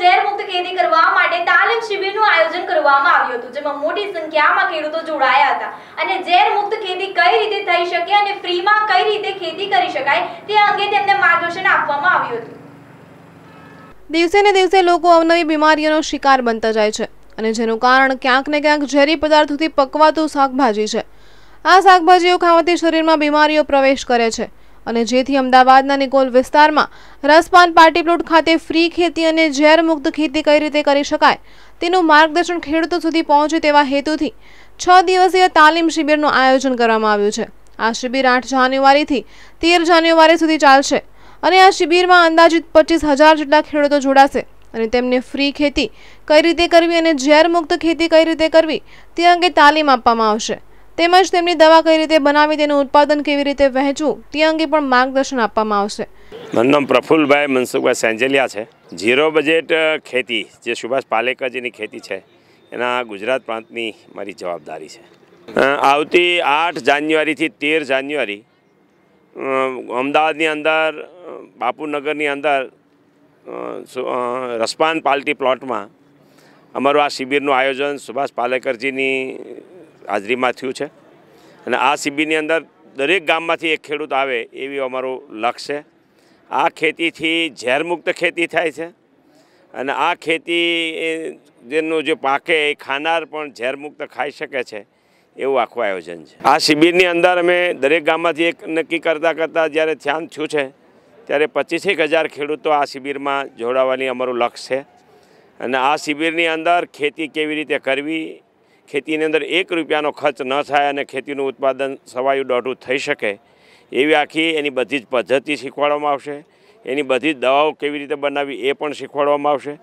ખેતી કરવા માટે તાલીમ શિબિરનું આયોજન કરવામાં આવ્યું હતું જેમાં મોટી સંખ્યામાં ખેડૂતો જોડાયા હતા અને ખેતી કઈ રીતે થઈ શકે અને ફ્રીમાં કઈ રીતે ખેતી કરી શકાય તે અંગે તેમને માર્ગદર્શન આપવામાં આવ્યું હતું દિવસે ને દિવસે લોકો અવનવી બીમારીઓનો શિકાર બનતા જાય છે અને જેનું કારણ ક્યાંક ને ક્યાંક ઝેરી પદાર્થોથી પકવાતું શાકભાજી છે આ શાકભાજીઓ ખાવાથી શરીરમાં બીમારીઓ પ્રવેશ કરે છે અને જેથી અમદાવાદના નિકોલ વિસ્તારમાં રસપાન પાટીપ્લોટ ખાતે ફ્રી ખેતી અને ઝેરમુક્ત ખેતી કઈ રીતે કરી શકાય તેનું માર્ગદર્શન ખેડૂતો સુધી પહોંચે તેવા હેતુથી છ દિવસીય તાલીમ શિબિરનું આયોજન કરવામાં આવ્યું છે આ શિબિર આઠ જાન્યુઆરીથી તેર જાન્યુઆરી સુધી ચાલશે અને આ શિબિરમાં અંદાજિત પચીસ હજાર જેટલા ખેડૂતો જોડાશે અને તેમને ફ્રી ખેતી કઈ રીતે કરવી અને ઝેરમુક્ત ખેતી કઈ રીતે કરવી તે અંગે તાલીમ આપવામાં આવશે તેમજ તેમની દવા કઈ રીતે બનાવી તેનું ઉત્પાદન કેવી રીતે વહેંચવું તે અંગે પણ માર્ગદર્શન આપવામાં આવશે મારું નામ પ્રફુલભાઈ મનસુખભાઈ સેન્જેલિયા છે ઝીરો બજેટ ખેતી જે સુભાષ પાલેકરજીની ખેતી છે એના ગુજરાત પ્રાંતની મારી જવાબદારી છે આવતી આઠ જાન્યુઆરીથી તેર જાન્યુઆરી અમદાવાદની અંદર બાપુનગરની અંદર રસપાન પાલટી પ્લોટમાં અમારું આ શિબિરનું આયોજન સુભાષ પાલેકરજીની હાજરીમાં થયું છે અને આ શિબિરની અંદર દરેક ગામમાંથી એક ખેડૂત આવે એવી અમારું લક્ષ્ય છે આ ખેતીથી ઝેરમુક્ત ખેતી થાય છે અને આ ખેતી જેનું જે પાકે એ ખાનાર પણ ઝેરમુક્ત ખાઈ શકે છે એવું આખું આયોજન છે આ શિબિરની અંદર અમે દરેક ગામમાંથી એક નક્કી કરતાં કરતાં જ્યારે ધ્યાન થયું છે ત્યારે પચીસેક હજાર ખેડૂતો આ શિબિરમાં જોડાવાની અમારું લક્ષ્ય છે અને આ શિબિરની અંદર ખેતી કેવી રીતે કરવી ખેતીની અંદર એક રૂપિયાનો ખર્ચ ન થાય અને ખેતીનું ઉત્પાદન સવાયું દોઢું થઈ શકે એવી આખી એની બધી જ પદ્ધતિ શીખવાડવામાં આવશે એની બધી જ દવાઓ કેવી રીતે બનાવવી એ પણ શીખવાડવામાં આવશે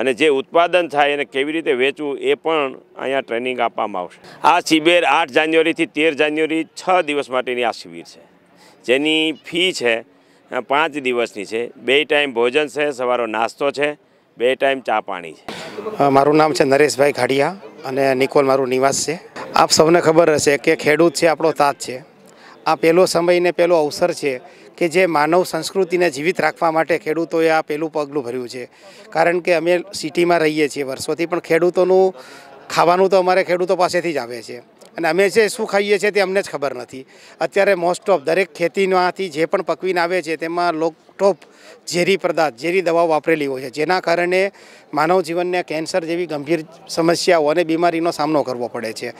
અને જે ઉત્પાદન થાય એને કેવી રીતે વેચવું એ પણ અહીંયા ટ્રેનિંગ આપવામાં આવશે આ શિબિર આઠ જાન્યુઆરીથી તેર જાન્યુઆરી છ દિવસ માટેની આ શિબિર છે જેની ફી છે પાંચ દિવસની છે બે ટાઈમ ભોજન છે સવારો નાસ્તો છે બે ટાઈમ ચા પાણી છે મારું નામ છે નરેશભાઈ ઘાડિયા અને નિકોલ મારું નિવાસ છે આપ સૌને ખબર હશે કે ખેડૂત છે આપણો તાત છે આ પહેલો સમય ને પહેલો અવસર છે કે જે માનવ સંસ્કૃતિને જીવિત રાખવા માટે ખેડૂતોએ આ પહેલું પગલું ભર્યું છે કારણ કે અમે સિટીમાં રહીએ છીએ વર્ષોથી પણ ખેડૂતોનું ખાવાનું તો અમારે ખેડૂતો પાસેથી જ આવે છે અને અમે જે શું ખાઈએ છીએ તે અમને જ ખબર નથી અત્યારે મોસ્ટ ઓફ દરેક ખેતીમાંથી જે પણ પકવીને આવે છે તેમાં લોકટોપ ઝેરી પદાર્થ ઝેરી દવાઓ વાપરેલી હોય છે જેના કારણે માનવ જીવનને કેન્સર જેવી ગંભીર સમસ્યાઓ અને બીમારીનો સામનો કરવો પડે છે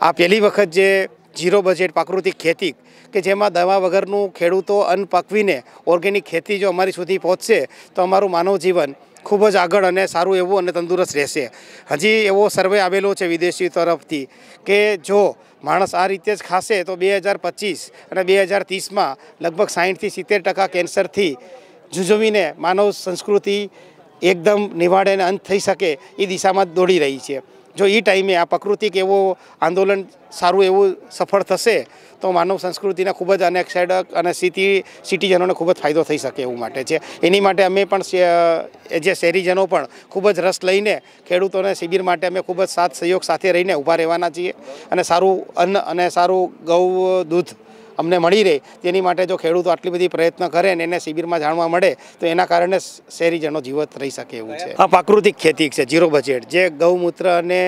આ પહેલી વખત જે ઝીરો બજેટ પ્રાકૃતિક ખેતી કે જેમાં દવા વગરનું ખેડૂતો અન્ન પકવીને ઓર્ગેનિક ખેતી જો અમારી સુધી પહોંચશે તો અમારું માનવ જીવન ખૂબ જ આગળ અને સારું એવું અને તંદુરસ્ત રહેશે હજી એવો સર્વે આવેલો છે વિદેશી તરફથી કે જો માણસ આ રીતે જ ખાશે તો બે હજાર પચીસ અને બે હજાર ત્રીસમાં લગભગ સાહીઠથી સિત્તેર ટકા કેન્સરથી ઝૂઝવીને માનવ સંસ્કૃતિ એકદમ નિવાડે અંત થઈ શકે એ દિશામાં દોડી રહી છે જો એ ટાઈમે આ પ્રકૃતિક એવો આંદોલન સારું એવું સફળ થશે તો માનવ સંસ્કૃતિને ખૂબ જ અનેક્ષેડક અને સિટી સિટીજનોને ખૂબ જ ફાયદો થઈ શકે એવું માટે છે એની માટે અમે પણ જે શહેરીજનો પણ ખૂબ જ રસ લઈને ખેડૂતોને શિબિર માટે અમે ખૂબ જ સાથ સહયોગ સાથે રહીને ઊભા રહેવાના છીએ અને સારું અન્ન અને સારું ગૌ દૂધ અમને મળી રહે તેની માટે જો ખેડૂતો આટલી બધી પ્રયત્ન કરે ને એને શિબિરમાં જાણવા મળે તો એના કારણે શહેરીજનો જીવત રહી શકે એવું છે આ પ્રાકૃતિક ખેતી છે ઝીરો બજેટ જે ગૌમૂત્ર અને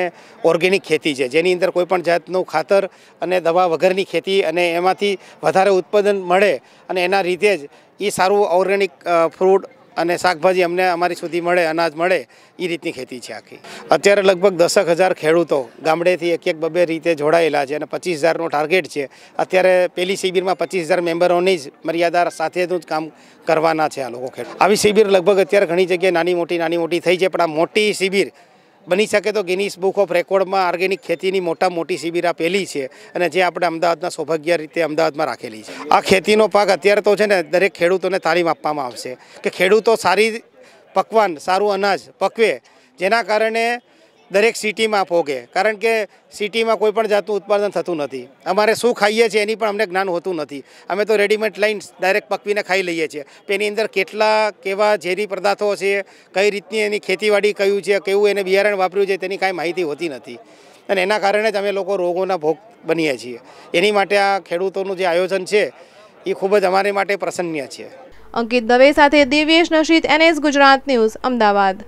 ઓર્ગેનિક ખેતી છે જેની અંદર કોઈપણ જાતનું ખાતર અને દવા વગરની ખેતી અને એમાંથી વધારે ઉત્પાદન મળે અને એના રીતે જ એ સારું ઓર્ગેનિક ફ્રૂટ અને શાકભાજી અમને અમારી સુધી મળે અનાજ મળે એ રીતની ખેતી છે આખી અત્યારે લગભગ દસેક હજાર ખેડૂતો ગામડેથી એક એક બબે રીતે જોડાયેલા છે અને પચીસ હજારનો ટાર્ગેટ છે અત્યારે પેલી શિબિરમાં પચીસ હજાર મેમ્બરોની જ મર્યાદા સાથેનું જ કામ કરવાના છે આ લોકો ખેડૂત આવી શિબિર લગભગ અત્યારે ઘણી જગ્યાએ નાની મોટી નાની મોટી થઈ છે પણ આ મોટી શિબિર બની શકે તો ગિનિસ બુક ઓફ રેકોર્ડમાં ઓર્ગેનિક ખેતીની મોટા મોટી શિબિર આ પહેલી છે અને જે આપણે અમદાવાદના સૌભાગ્ય રીતે અમદાવાદમાં રાખેલી છે આ ખેતીનો પાક અત્યારે તો છે ને દરેક ખેડૂતોને તાલીમ આપવામાં આવશે કે ખેડૂતો સારી પકવાન સારું અનાજ પકવે જેના કારણે દરેક સિટીમાં ભોગે કારણ કે સિટીમાં કોઈ પણ જાતનું ઉત્પાદન થતું નથી અમારે શું ખાઈએ છીએ એની પણ અમને જ્ઞાન હોતું નથી અમે તો રેડીમેડ લઈને ડાયરેક્ટ પકવીને ખાઈ લઈએ છીએ એની અંદર કેટલા કેવા ઝેરી પદાર્થો છે કઈ રીતની એની ખેતીવાડી કયું છે કેવું એને બિયારણ વાપર્યું છે તેની કાંઈ માહિતી હોતી નથી અને એના કારણે જ અમે લોકો રોગોના ભોગ બનીએ છીએ એની માટે આ ખેડૂતોનું જે આયોજન છે એ ખૂબ જ અમારી માટે પ્રસન્ન્ય છે અંકિત દવે સાથે દિવ્યેશ નશીત એનએસ ગુજરાત ન્યૂઝ અમદાવાદ